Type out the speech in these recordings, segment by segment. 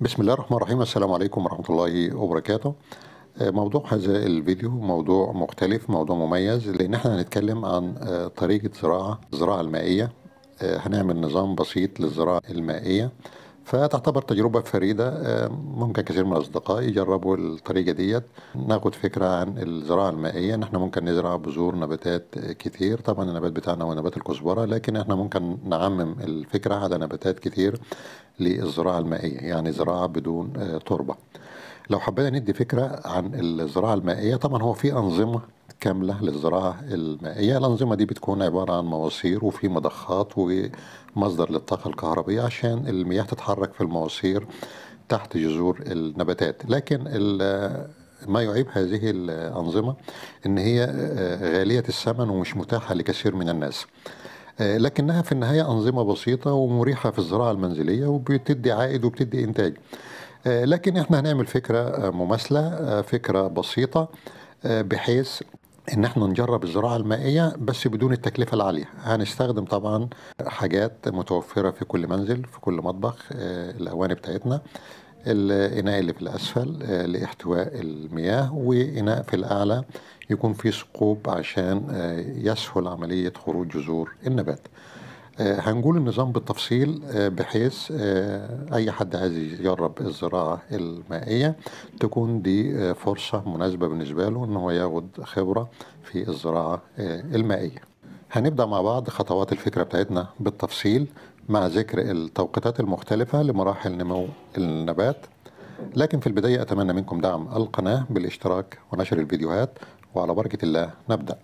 بسم الله الرحمن الرحيم السلام عليكم ورحمة الله وبركاته آه، موضوع هذا الفيديو موضوع مختلف موضوع مميز لان احنا هنتكلم عن آه، طريقة زراعة الزراعة المائية آه، هنعمل نظام بسيط للزراعة المائية فتعتبر تجربة فريدة آه، ممكن كثير من الأصدقاء يجربوا الطريقة ديت ناخد فكرة عن الزراعة المائية إن إحنا ممكن نزرع بذور نباتات كثير طبعا النبات بتاعنا هو نبات الكزبرة لكن إحنا ممكن نعمم الفكرة على نباتات كثير للزراعة المائية يعني زراعة بدون آه، تربة لو حبينا ندي فكرة عن الزراعة المائية طبعا هو في أنظمة كاملة للزراعة المائية الأنظمة دي بتكون عبارة عن مواسير وفي مضخات ومصدر للطاقة الكهربية عشان المياه تتحرك في المواسير تحت جذور النباتات لكن ما يعيب هذه الأنظمة إن هي آه، غالية الثمن ومش متاحة لكثير من الناس آه، لكنها في النهاية أنظمة بسيطة ومريحة في الزراعة المنزلية وبتدي عائد وبتدي إنتاج آه، لكن احنا هنعمل فكرة مماثلة فكرة بسيطة بحيث ان احنا نجرب الزراعه المائيه بس بدون التكلفه العاليه هنستخدم طبعا حاجات متوفره في كل منزل في كل مطبخ آه، الاواني بتاعتنا الاناء اللي في الاسفل آه، لاحتواء المياه واناء في الاعلى يكون فيه ثقوب عشان آه، يسهل عمليه خروج جذور النبات آه، هنقول النظام بالتفصيل آه، بحيث آه، أي حد عايز يجرب الزراعة المائية تكون دي فرصة مناسبة بالنسبة له إن هو ياخد خبرة في الزراعة المائية هنبدأ مع بعض خطوات الفكرة بتاعتنا بالتفصيل مع ذكر التوقيتات المختلفة لمراحل نمو النبات لكن في البداية أتمنى منكم دعم القناة بالاشتراك ونشر الفيديوهات وعلى بركة الله نبدأ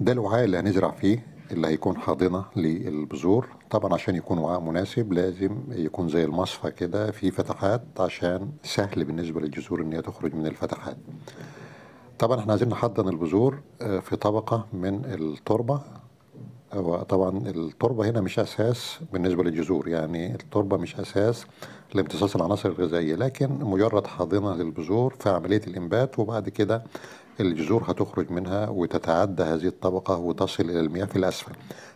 ده الوعاء اللي هنزرع فيه اللي هيكون حاضنة للبذور طبعا عشان يكون وعاء مناسب لازم يكون زي المصفى كده في فتحات عشان سهل بالنسبة للجذور ان هي تخرج من الفتحات طبعا احنا عايزين نحضن البذور آه، في طبقة من التربة وطبعا التربة هنا مش أساس بالنسبة للجذور يعني التربة مش أساس لامتصاص العناصر الغذائية لكن مجرد حاضنة للبذور في عملية الإنبات وبعد كده الجذور هتخرج منها وتتعدى هذه الطبقة وتصل إلى المياه في الأسفل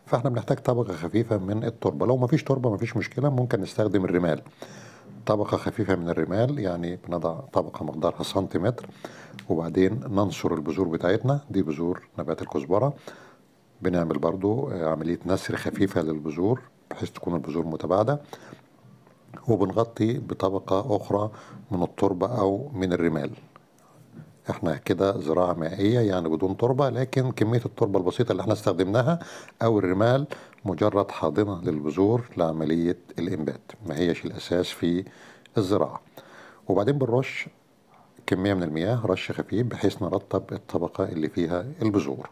فاحنا بنحتاج طبقة خفيفة من التربة لو مفيش تربة مفيش مشكلة ممكن نستخدم الرمال طبقة خفيفة من الرمال يعني بنضع طبقة مقدارها سنتيمتر وبعدين ننشر البذور بتاعتنا دي بذور نبات الكزبرة بنعمل برضو عملية نسر خفيفة للبذور بحيث تكون البذور متباعدة وبنغطي بطبقة أخرى من التربة أو من الرمال احنا كده زراعة مائية يعني بدون تربة لكن كمية التربة البسيطة اللي احنا استخدمناها او الرمال مجرد حاضنة للبذور لعملية الانبات ما هيش الاساس في الزراعة وبعدين بنرش كمية من المياه رش خفيف بحيث نرطب الطبقة اللي فيها البذور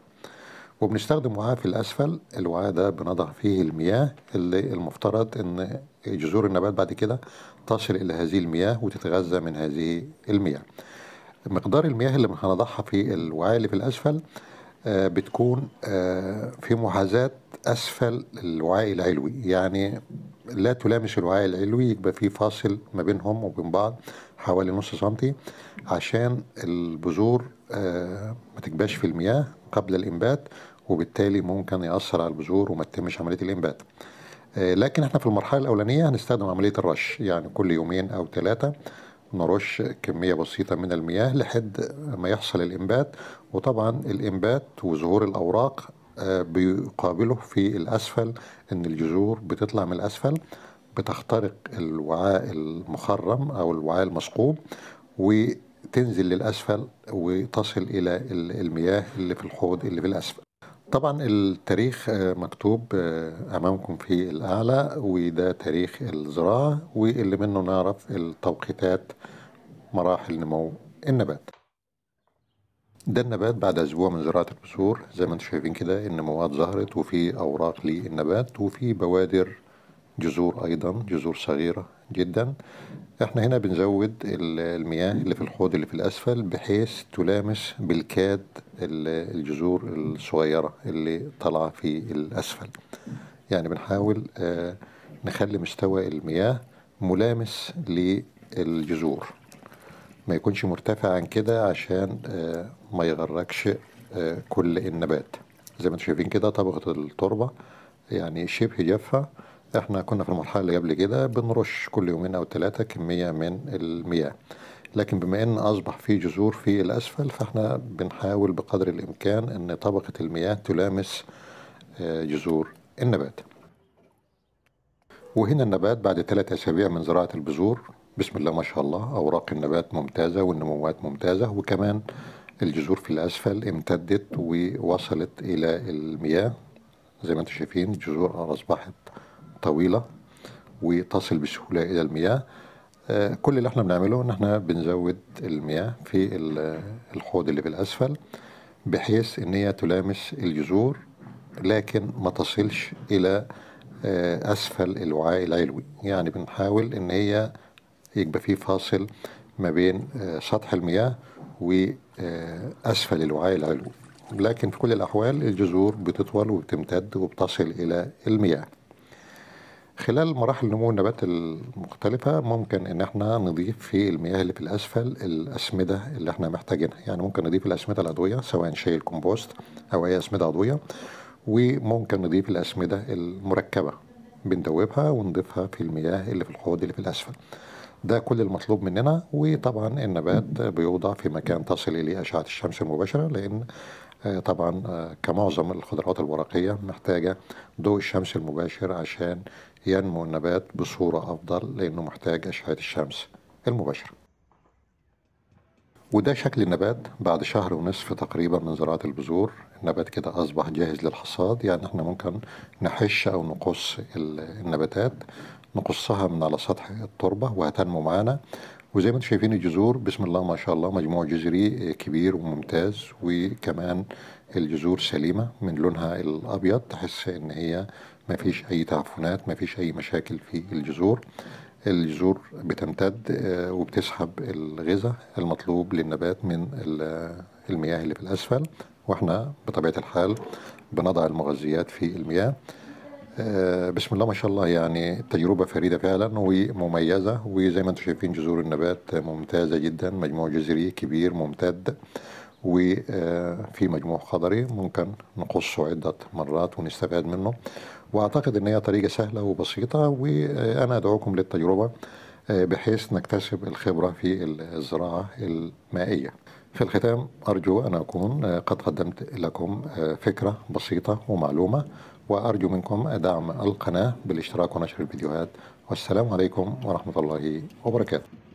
وبنستخدم وعاء في الأسفل الوعاء ده بنضع فيه المياه اللي المفترض إن جذور النبات بعد كده تصل إلى هذه المياه وتتغذى من هذه المياه مقدار المياه اللي هنضعها في الوعاء اللي في الأسفل آه، بتكون آه، في محاذاة أسفل الوعاء العلوي يعني لا تلامس الوعاء العلوي يبقى في فاصل ما بينهم وبين بعض حوالي نص سنتي عشان البذور آه، ما تكباش في المياه قبل الإنبات وبالتالي ممكن يأثر على البذور وما تتمش عملية الإنبات لكن احنا في المرحلة الأولانية هنستخدم عملية الرش يعني كل يومين أو ثلاثة نرش كمية بسيطة من المياه لحد ما يحصل الإنبات وطبعا الإنبات وظهور الأوراق آه، بيقابله في الأسفل إن الجذور بتطلع من الأسفل بتخترق الوعاء المخرم أو الوعاء المثقوب وتنزل للأسفل وتصل إلى المياه اللي في الحوض اللي في الأسفل طبعا التاريخ آه، مكتوب آه، امامكم في الاعلى وده تاريخ الزراعه واللي منه نعرف التوقيتات مراحل نمو النبات ده النبات بعد اسبوع من زراعه البذور زي ما انتم شايفين كده النموات ظهرت وفي اوراق للنبات وفي بوادر جذور أيضا جذور صغيرة جدا احنا هنا بنزود المياه اللي في الحوض اللي في الأسفل بحيث تلامس بالكاد الجذور الصغيرة اللي طالعة في الأسفل يعني بنحاول آه، نخلي مستوى المياه ملامس للجذور ما يكونش مرتفع عن كده عشان آه، ما يغرقش آه، كل النبات زي ما انتم شايفين كده طبقة التربة يعني شبه جافة احنا كنا في المرحله اللي قبل كده بنرش كل يومين او ثلاثه كميه من المياه لكن بما ان اصبح في جذور في الاسفل فاحنا بنحاول بقدر الامكان ان طبقه المياه تلامس آه، جذور النبات وهنا النبات بعد ثلاثة اسابيع من زراعه البذور بسم الله ما شاء الله اوراق النبات ممتازه والنموات ممتازه وكمان الجذور في الاسفل امتدت ووصلت الى المياه زي ما انتم شايفين الجذور اصبحت طويله وتصل بسهوله الى المياه آه، كل اللي احنا بنعمله ان احنا بنزود المياه في الحوض اللي بالاسفل بحيث ان هي تلامس الجذور لكن ما تصلش الى آه، اسفل الوعاء العلوي يعني بنحاول ان هي يبقى في فاصل ما بين آه، سطح المياه واسفل الوعاء العلوي لكن في كل الاحوال الجذور بتطول وبتمتد وبتصل الى المياه خلال مراحل نمو النبات المختلفة ممكن إن إحنا نضيف في المياه اللي في الأسفل الأسمدة اللي إحنا محتاجينها، يعني ممكن نضيف الأسمدة العضوية سواء شاي الكومبوست أو أي أسمدة عضوية، وممكن نضيف الأسمدة المركبة بندوبها ونضيفها في المياه اللي في الحوض اللي في الأسفل. ده كل المطلوب مننا وطبعا النبات بيوضع في مكان تصل إليه أشعة الشمس المباشرة لأن آه، طبعا آه، كمعظم الخضروات الورقية محتاجة ضوء الشمس المباشر عشان ينمو النبات بصورة أفضل لأنه محتاج أشعة الشمس المباشرة وده شكل النبات بعد شهر ونصف تقريبا من زراعة البذور النبات كده أصبح جاهز للحصاد يعني احنا ممكن نحش أو نقص النباتات نقصها من على سطح التربة وهتنمو معانا وزي ما انتم شايفين الجذور بسم الله ما شاء الله مجموع جذري كبير وممتاز وكمان الجذور سليمة من لونها الأبيض تحس إن هي ما فيش أي تعفنات ما فيش أي مشاكل في الجذور الجذور بتمتد آه، وبتسحب الغذاء المطلوب للنبات من المياه اللي في الأسفل واحنا بطبيعة الحال بنضع المغذيات في المياه آه، بسم الله ما شاء الله يعني تجربة فريدة فعلا ومميزة وزي ما انتم شايفين جذور النبات ممتازة جدا مجموع جذري كبير ممتد وفي مجموع خضري ممكن نقصه عدة مرات ونستفاد منه وأعتقد أن هي طريقة سهلة وبسيطة وأنا أدعوكم للتجربة آه، بحيث نكتسب الخبرة في الزراعة المائية في الختام أرجو أن أكون آه، قد قدمت لكم آه، فكرة بسيطة ومعلومة وأرجو منكم دعم القناة بالاشتراك ونشر الفيديوهات والسلام عليكم ورحمة الله وبركاته